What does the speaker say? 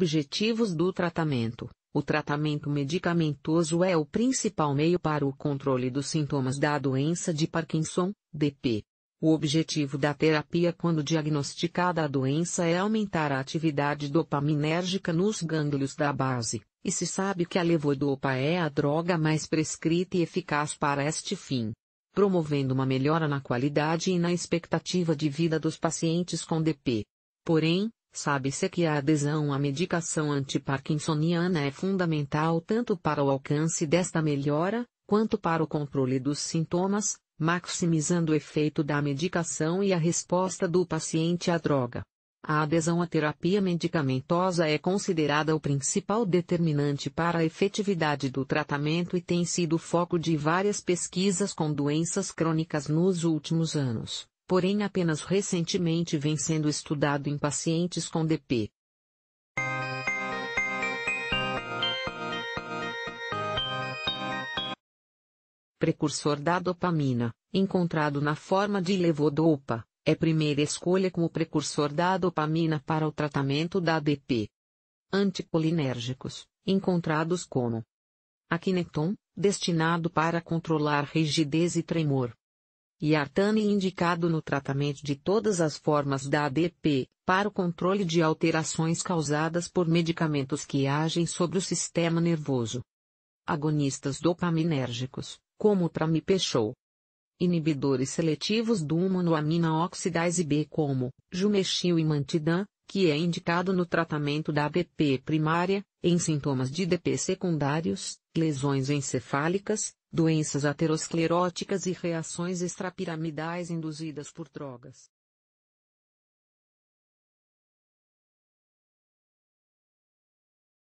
objetivos do tratamento. O tratamento medicamentoso é o principal meio para o controle dos sintomas da doença de Parkinson, DP. O objetivo da terapia quando diagnosticada a doença é aumentar a atividade dopaminérgica nos gânglios da base, e se sabe que a levodopa é a droga mais prescrita e eficaz para este fim, promovendo uma melhora na qualidade e na expectativa de vida dos pacientes com DP. Porém, Sabe-se que a adesão à medicação antiparkinsoniana é fundamental tanto para o alcance desta melhora, quanto para o controle dos sintomas, maximizando o efeito da medicação e a resposta do paciente à droga. A adesão à terapia medicamentosa é considerada o principal determinante para a efetividade do tratamento e tem sido foco de várias pesquisas com doenças crônicas nos últimos anos, porém apenas recentemente vem sendo estudado em pacientes com DP. Precursor da dopamina, encontrado na forma de levodopa, é primeira escolha como precursor da dopamina para o tratamento da DP. Anticolinérgicos, encontrados como Acnecton, destinado para controlar rigidez e tremor e artane indicado no tratamento de todas as formas da ADP, para o controle de alterações causadas por medicamentos que agem sobre o sistema nervoso. Agonistas dopaminérgicos, como o tramipechol. Inibidores seletivos do monoamina oxidase B como, jumexil e mantidan, que é indicado no tratamento da ADP primária, em sintomas de DP secundários, lesões encefálicas, doenças ateroscleróticas e reações extrapiramidais induzidas por drogas.